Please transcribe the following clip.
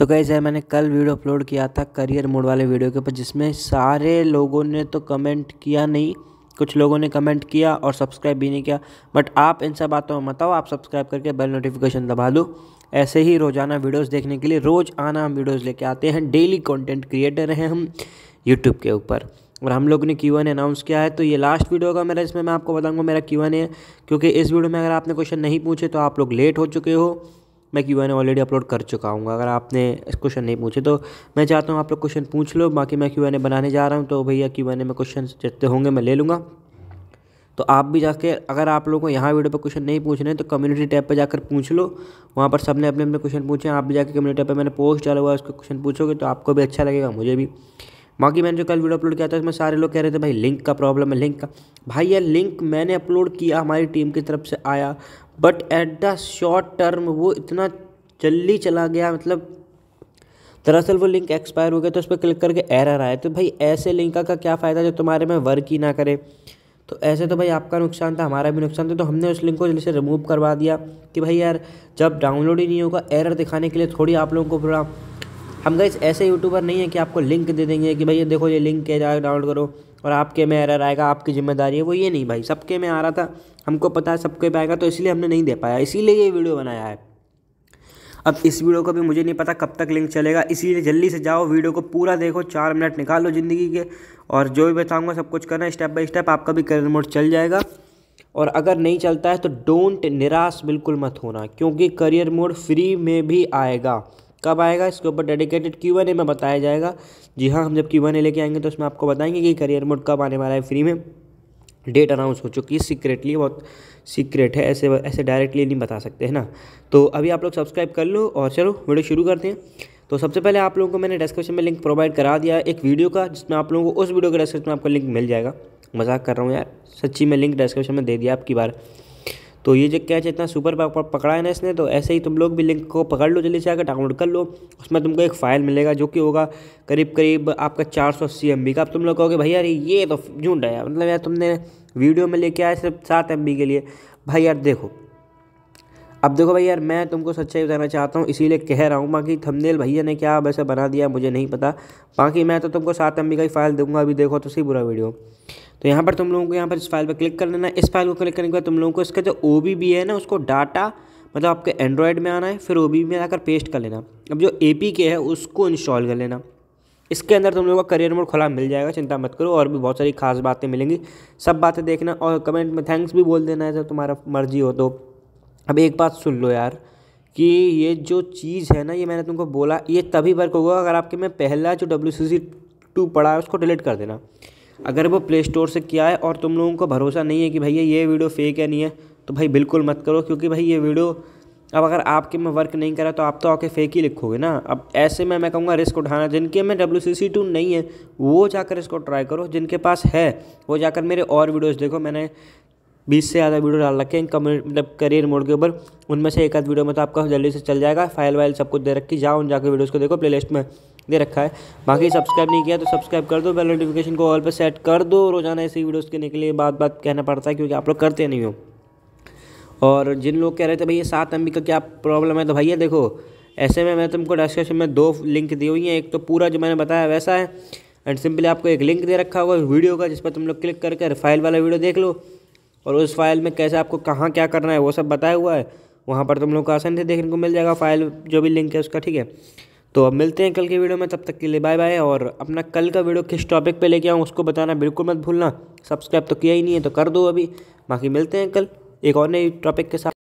तो कहीं सर मैंने कल वीडियो अपलोड किया था करियर मोड वाले वीडियो के ऊपर जिसमें सारे लोगों ने तो कमेंट किया नहीं कुछ लोगों ने कमेंट किया और सब्सक्राइब भी नहीं किया बट आप इन सब बातों में बताओ आप सब्सक्राइब करके बेल नोटिफिकेशन दबा दो ऐसे ही रोज़ाना वीडियोस देखने के लिए रोज़ आना हम वीडियोस लेके आते हैं डेली कंटेंट क्रिएटर हैं हम यूट्यूब के ऊपर और हम लोग ने क्यू एन अनाउंस किया है तो ये लास्ट वीडियो का मेरा इसमें मैं आपको बताऊंगा मेरा क्यू एन है क्योंकि इस वीडियो में अगर आपने क्वेश्चन नहीं पूछे तो आप लोग लेट हो चुके हो मैं क्यू एन ऑलरेडी अपलोड कर चुका हूँ अगर आपने क्वेश्चन नहीं पूछे तो मैं चाहता हूँ आप लोग क्वेश्चन पूछ लो बाकी मैं क्यू एन ए बनाने जा रहा हूँ तो भैया क्यू एन ए में क्वेश्चन जितने होंगे मैं ले लूँगा तो आप भी जाके अगर आप लोगों को यहाँ वीडियो पर क्वेश्चन नहीं पूछने तो कम्युनिटी टैब पर जाकर पूछ लो वहाँ पर सबने अपने अपने क्वेश्चन पूछे आप भी जाकर कम्युनिटी टैब पर मैंने पोस्ट डाला हुआ है उसका क्वेश्चन पूछोगे तो आपको भी अच्छा लगेगा मुझे भी बाकी मैंने जो कल वीडियो अपलोड किया था उसमें सारे लोग कह रहे थे भाई लिंक का प्रॉब्लम है लिंक का भाई यार लिंक मैंने अपलोड किया हमारी टीम की तरफ से आया but at the short term वो इतना जल्दी चला गया मतलब दरअसल वो लिंक एक्सपायर हो गया तो उस पर क्लिक करके एरर आया तो भाई ऐसे लिंक का क्या फ़ायदा जो तुम्हारे में वर्क ही ना करे तो ऐसे तो भाई आपका नुकसान था हमारा भी नुकसान था तो हमने उस लिंक को जल्दी से रिमूव करवा दिया कि भाई यार जब डाउनलोड ही नहीं होगा एरर दिखाने के लिए थोड़ी आप लोगों को थोड़ा हम गई ऐसे यूट्यूबर नहीं है कि आपको लिंक दे देंगे कि भाई ये देखो ये लिंक के जाओ डाउनलोड करो और आपके में एरर आएगा आपकी जिम्मेदारी है वो ये नहीं भाई सबके में आ रहा था हमको पता है सबके पे आएगा तो इसलिए हमने नहीं दे पाया इसीलिए ये वीडियो बनाया है अब इस वीडियो को भी मुझे नहीं पता कब तक लिंक चलेगा इसीलिए जल्दी से जाओ वीडियो को पूरा देखो चार मिनट निकालो ज़िंदगी के और जो भी बताऊँगा सब कुछ करना स्टेप बाई स्टेप आपका भी करियर मोड चल जाएगा और अगर नहीं चलता है तो डोंट निराश बिल्कुल मत होना क्योंकि करियर मोड फ्री में भी आएगा कब आएगा इसके ऊपर डेडिकेटेड क्यू एन ए में बताया जाएगा जी हाँ हम जब क्यू एन ए लेके आएंगे तो उसमें आपको बताएंगे कि करियर मोड कब आने वाला है फ्री में डेट अनाउंस हो चुकी है सीक्रेटली बहुत सीक्रेट है ऐसे ऐसे डायरेक्टली नहीं बता सकते है ना तो अभी आप लोग सब्सक्राइब कर लो और चलो वीडियो शुरू करते हैं तो सबसे पहले आप लोगों को मैंने डिस्क्रिप्शन में लिंक प्रोवाइड करा दिया एक वीडियो का जिसमें आप लोगों को उस वीडियो के डिस्क्रिप्शन में आपको लिंक मिल जाएगा मजाक कर रहा हूँ यार सच्ची में लिंक डिस्क्रिप्शन में दे दिया आपकी बार तो ये जो कैच इतना सुपर पकड़ा है ना इसने तो ऐसे ही तुम लोग भी लिंक को पकड़ लो जल्दी से आकर डाउनलोड कर लो उसमें तुमको एक फ़ाइल मिलेगा जो कि होगा करीब करीब आपका चार सौ सी एम बी का अब तुम लोग कहोगे भैया यार ये तो झूठ है मतलब यार तुमने वीडियो में लेके आया सिर्फ सात एम बी के लिए भाई यार देखो अब देखो भाई यार मैं तुमको सच्चाई बताना चाहता हूँ इसीलिए कह रहा हूँ बाकी थंबनेल भैया ने क्या वैसे बना दिया मुझे नहीं पता बाकी मैं तो तुमको सात एम का ही फाइल दूंगा अभी देखो तो सही बुरा वीडियो तो यहाँ पर तुम लोगों को यहाँ पर इस फाइल पर क्लिक कर लेना है इस फाइल को क्लिक करने के बाद तुम लोगों को इसका जो ओ है ना उसको डाटा मतलब आपके एंड्रॉयड में आना है फिर ओ में आकर पेस्ट कर लेना अब जो ए है उसको इंस्टॉल कर लेना इसके अंदर तुम लोगों का करियर मोड खुला मिल जाएगा चिंता मत करो और भी बहुत सारी खास बातें मिलेंगी सब बातें देखना और कमेंट में थैंक्स भी बोल देना है जब तुम्हारा मर्जी हो तो अब एक बात सुन लो यार कि ये जो चीज़ है ना ये मैंने तुमको बोला ये तभी वर्क होगा अगर आपके में पहला जो डब्ल्यू सी सी टू पड़ा है उसको डिलीट कर देना अगर वो प्ले स्टोर से किया है और तुम लोगों को भरोसा नहीं है कि भैया ये वीडियो फेक है नहीं है तो भाई बिल्कुल मत करो क्योंकि भाई ये वीडियो अब अगर आपके में वर्क नहीं करा तो आप तो आके फेक ही लिखोगे ना अब ऐसे में मैं कहूँगा रिस्क उठाना जिनके में डब्ल्यू सी सी टू नहीं है वो जाकर इसको ट्राई करो जिनके पास है वो जाकर मेरे और वीडियोस देखो मैंने बीस से ज़्यादा वीडियो डाल रखे हैं मतलब करियर मोड के ऊपर उनमें से एक आध वीडियो में तो आपका जल्दी से चल जाएगा फाइल वाइल सब कुछ दे रखी जाओ उन जाकर वीडियोज़ को देखो लिस्ट में दे रखा है बाकी सब्सक्राइब नहीं किया तो सब्सक्राइब कर दो बेल नोटिफिकेशन को ऑल पर सेट कर दो रोजाना ऐसी वीडियोस के निकले बात बात कहना पड़ता है क्योंकि आप लोग करते नहीं हो और जिन लोग कह रहे थे भैया सात एम का क्या प्रॉब्लम है तो भैया देखो ऐसे में मैं तुमको डिस्क्रिप्शन में दो लिंक दी हुई हैं एक तो पूरा जो मैंने बताया वैसा है एंड सिंपली आपको एक लिंक दे रखा होगा वीडियो का जिस पर तुम लोग क्लिक करके फाइल वाला वीडियो देख लो और उस फाइल में कैसे आपको कहाँ क्या करना है वो सब बताया हुआ है वहाँ पर तुम लोग को आसानी से देखने को मिल जाएगा फाइल जो भी लिंक है उसका ठीक है तो अब मिलते हैं कल के वीडियो में तब तक के लिए बाय बाय और अपना कल का वीडियो किस टॉपिक पे लेके आऊँ उसको बताना बिल्कुल मत भूलना सब्सक्राइब तो किया ही नहीं है तो कर दो अभी बाकी मिलते हैं कल एक और नई टॉपिक के साथ